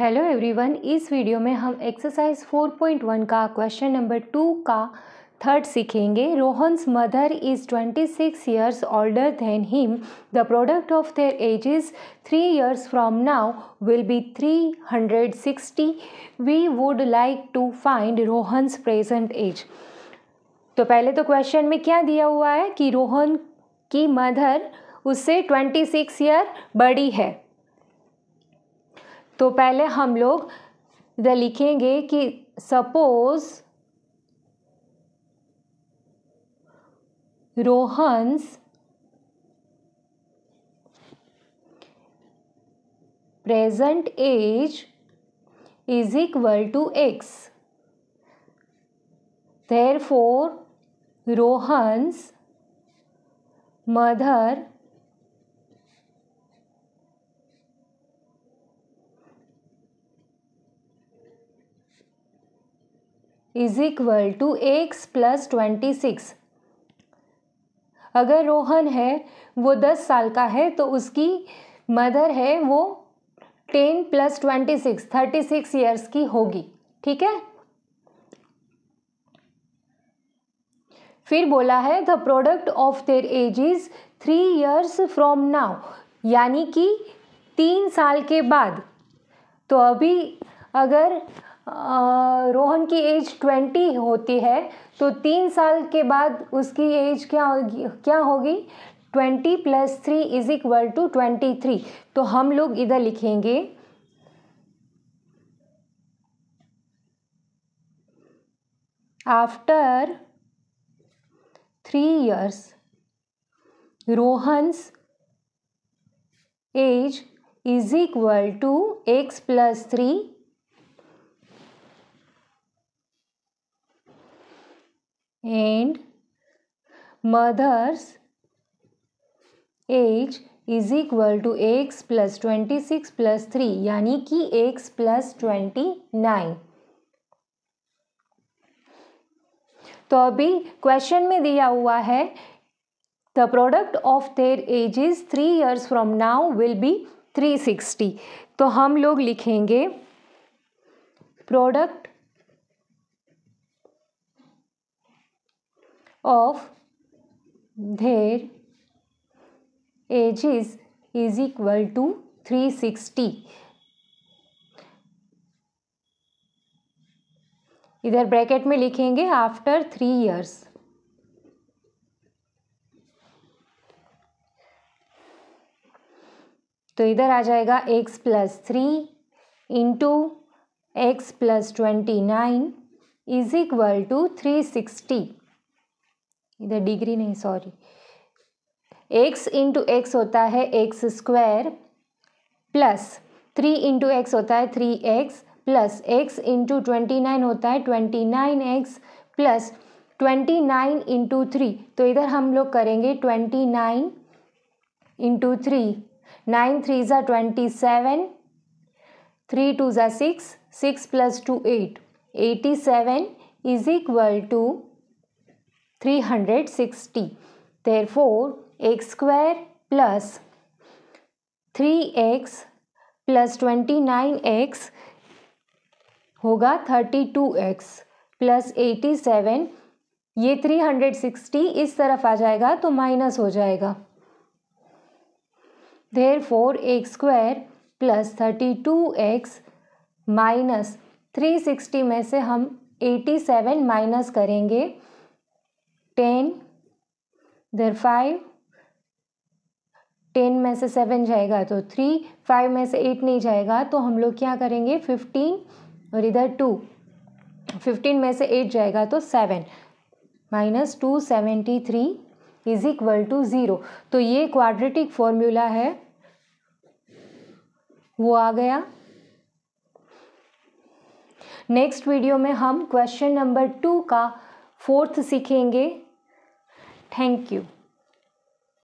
Hello everyone इस video में हम एक्सरसाइज 4.1 का क्वेश्चन नंबर टू का थर्ड सीखेंगे Rohan's mother is 26 six years older than him the product of their ages three years from now will be 360 we would like to find Rohan's present age तो पहले तो question में क्या दिया हुआ है कि रोहन की मदर उससे 26 ईयर बड़ी है तो पहले हम लोग लिखेंगे कि suppose Rohan's present age is equal to x therefore Rohan's mother is equal to x plus twenty six अगर रोहन है वो दस साल का है तो उसकी मदर है वो ten plus twenty six thirty six years की होगी ठीक है फिर बोला है the product of their age is three years from now यानी कि तीन साल के बाद तो अभी अगर रोहन की एज ट्वेंटी होती है तो तीन साल के बाद उसकी एज क्या होगी क्या होगी twenty plus three is equal to twenty three तो हम लोग इधर लिखेंगे after three years Rohan's age is equal to x plus three and mother's age is equal to x plus twenty six plus three यानी कि एक्स प्लस ट्वेंटी नाइन तो अभी question में दिया हुआ है the product of their is three years from now will be three sixty तो हम लोग लिखेंगे product of their ages is equal to 360 इधर ब्रैकेट में लिखेंगे आफ्टर थ्री इयर्स तो इधर आ जाएगा x plus three into x plus twenty nine is equal to three sixty इधर डिग्री नहीं सॉरी एक्स इंटू एक्स होता है x square plus three into x होता है three x plus x into twenty nine होता है twenty nine x plus twenty nine into three तो इधर हम लोग करेंगे twenty nine into three nine three ज़ा ट्वेंटी सेवन थ्री टू ज़ा six six plus two eight eighty seven is equal to 360. Therefore, x square plus 3x plus three x plus twenty nine x होगा thirty two x plus eighty seven ये three hundred sixty इस तरफ आ जाएगा तो minus हो जाएगा therefore x square plus thirty two x minus three sixty में से हम एटी सेवन माइनस करेंगे टेन देर फाइव टेन में से सेवन जाएगा तो थ्री फाइव में से एट नहीं जाएगा तो हम लोग क्या करेंगे फिफ्टीन और इधर टू फिफ्टीन में से एट जाएगा तो seven minus two seventy three is equal to zero तो ये क्वाड्रेटिक फॉर्मूला है वो आ गया नेक्स्ट वीडियो में हम क्वेश्चन नंबर टू का फोर्थ सीखेंगे Thank you.